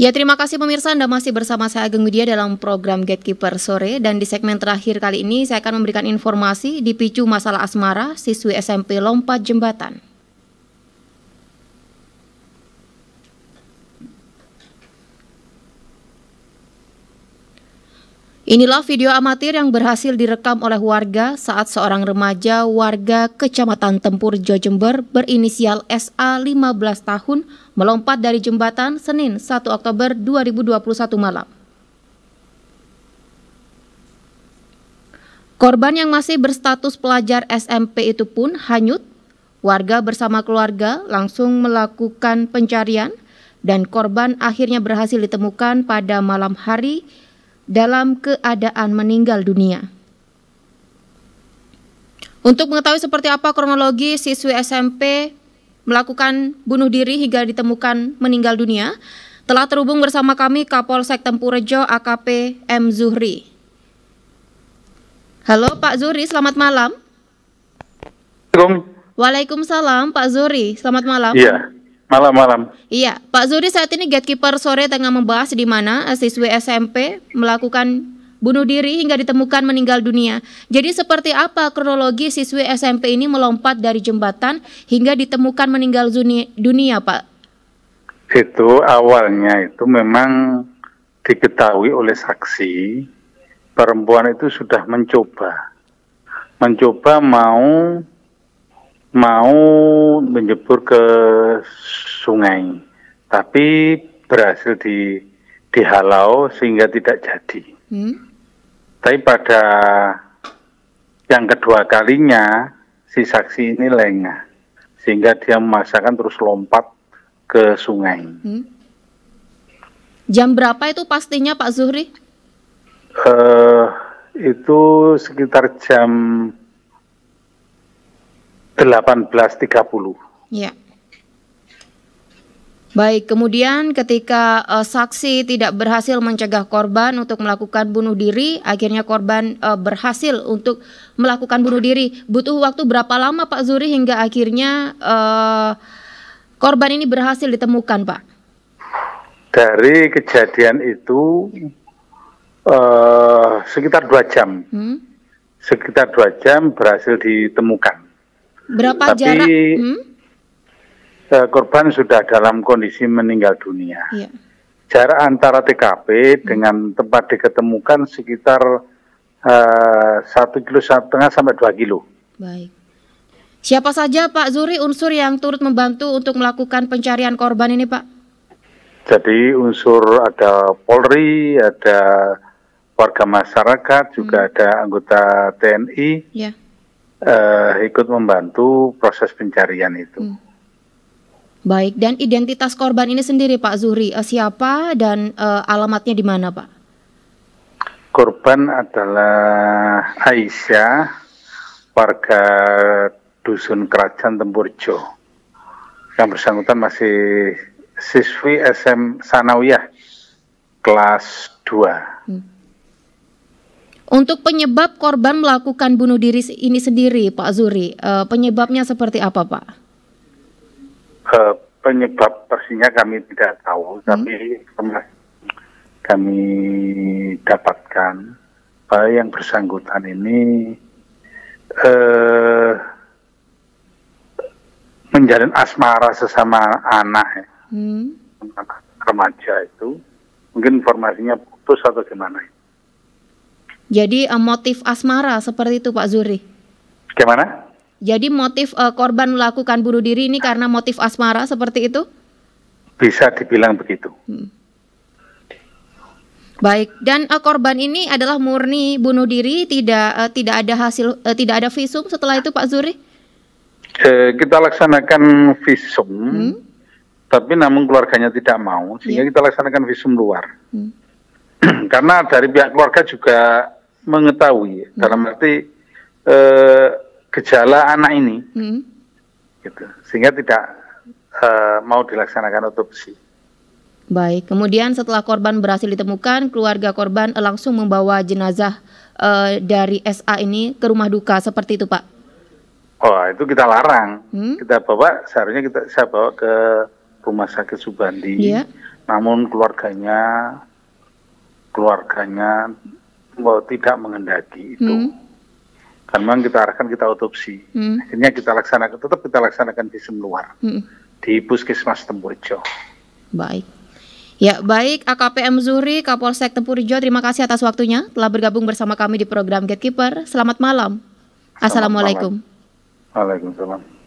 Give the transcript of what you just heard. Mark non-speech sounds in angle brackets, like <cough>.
Ya terima kasih pemirsa Anda masih bersama saya Ageng Widya dalam program Gatekeeper Sore dan di segmen terakhir kali ini saya akan memberikan informasi dipicu masalah asmara siswi SMP lompat jembatan. Inilah video amatir yang berhasil direkam oleh warga saat seorang remaja warga Kecamatan Tempur Jember berinisial SA 15 tahun melompat dari jembatan Senin 1 Oktober 2021 malam. Korban yang masih berstatus pelajar SMP itu pun hanyut. Warga bersama keluarga langsung melakukan pencarian dan korban akhirnya berhasil ditemukan pada malam hari dalam keadaan meninggal dunia. Untuk mengetahui seperti apa kronologi siswi SMP melakukan bunuh diri hingga ditemukan meninggal dunia, telah terhubung bersama kami Kapolsek Tempurejo AKP M Zuhri. Halo Pak Zuhri, selamat malam. Waalaikumsalam Pak Zuhri, selamat malam. Iya. Malam, malam. Iya, Pak Zuri saat ini Gatekeeper sore tengah membahas di mana eh, siswi SMP melakukan bunuh diri hingga ditemukan meninggal dunia. Jadi seperti apa kronologi siswi SMP ini melompat dari jembatan hingga ditemukan meninggal dunia, Pak? Itu awalnya itu memang diketahui oleh saksi perempuan itu sudah mencoba mencoba mau mau menjebur ke sungai, tapi berhasil di dihalau sehingga tidak jadi. Hmm. Tapi pada yang kedua kalinya si saksi ini lengah sehingga dia memaksakan terus lompat ke sungai. Hmm. Jam berapa itu pastinya Pak Zuhri? Uh, itu sekitar jam 18.30. Ya. Baik, kemudian ketika uh, saksi tidak berhasil mencegah korban untuk melakukan bunuh diri, akhirnya korban uh, berhasil untuk melakukan bunuh diri. Butuh waktu berapa lama Pak Zuri hingga akhirnya uh, korban ini berhasil ditemukan, Pak? Dari kejadian itu uh, sekitar dua jam, hmm? sekitar dua jam berhasil ditemukan. Berapa Tapi, jarak? Hmm? Eh, korban sudah dalam kondisi meninggal dunia. Yeah. Jarak antara TKP hmm. dengan tempat diketemukan sekitar eh, satu uh, kilo setengah sampai dua kilo. Baik. Siapa saja Pak Zuri unsur yang turut membantu untuk melakukan pencarian korban ini Pak? Jadi unsur ada Polri, ada warga masyarakat, juga hmm. ada anggota TNI. Ya uh, ikut membantu proses pencarian itu. Hmm. Baik, dan identitas korban ini sendiri Pak Zuri uh, eh, siapa dan uh, alamatnya di mana Pak? Korban adalah Aisyah, warga Dusun Kerajaan Tempurjo. Yang bersangkutan masih siswi SM Sanawiyah, kelas 2. Hmm. Untuk penyebab korban melakukan bunuh diri ini sendiri, Pak Zuri, eh, penyebabnya seperti apa, Pak? Eh, penyebab persisnya kami tidak tahu, hmm? tapi kami dapatkan uh, yang bersangkutan ini uh, menjalin asmara sesama anak, ya. hmm? remaja itu. Mungkin informasinya putus atau gimana? Jadi uh, motif asmara seperti itu Pak Zuri. Gimana? Jadi motif uh, korban melakukan bunuh diri ini karena motif asmara seperti itu? Bisa dibilang begitu. Hmm. Baik, dan uh, korban ini adalah murni bunuh diri, tidak uh, tidak ada hasil uh, tidak ada visum setelah itu Pak Zuri? Eh, kita laksanakan visum. Hmm. Tapi namun keluarganya tidak mau, sehingga yeah. kita laksanakan visum luar. Hmm. <clears throat> Karena dari pihak keluarga juga mengetahui hmm. dalam arti e, gejala anak ini, hmm. gitu, sehingga tidak e, mau dilaksanakan otopsi. Baik, kemudian setelah korban berhasil ditemukan, keluarga korban langsung membawa jenazah e, dari SA ini ke rumah duka seperti itu, Pak. Oh, itu kita larang. Hmm? Kita bawa seharusnya kita saya bawa ke rumah sakit Subandi. Yeah. Namun keluarganya keluarganya mau tidak mengendaki itu hmm. kan memang kita arahkan kita otopsi hmm. akhirnya kita laksanakan tetap kita laksanakan di luar hmm. di puskesmas Tempurjo baik Ya, baik AKPM Zuri Kapolsek Tempurjo, terima kasih atas waktunya telah bergabung bersama kami di program Gatekeeper. Selamat malam. Assalamualaikum. Waalaikumsalam.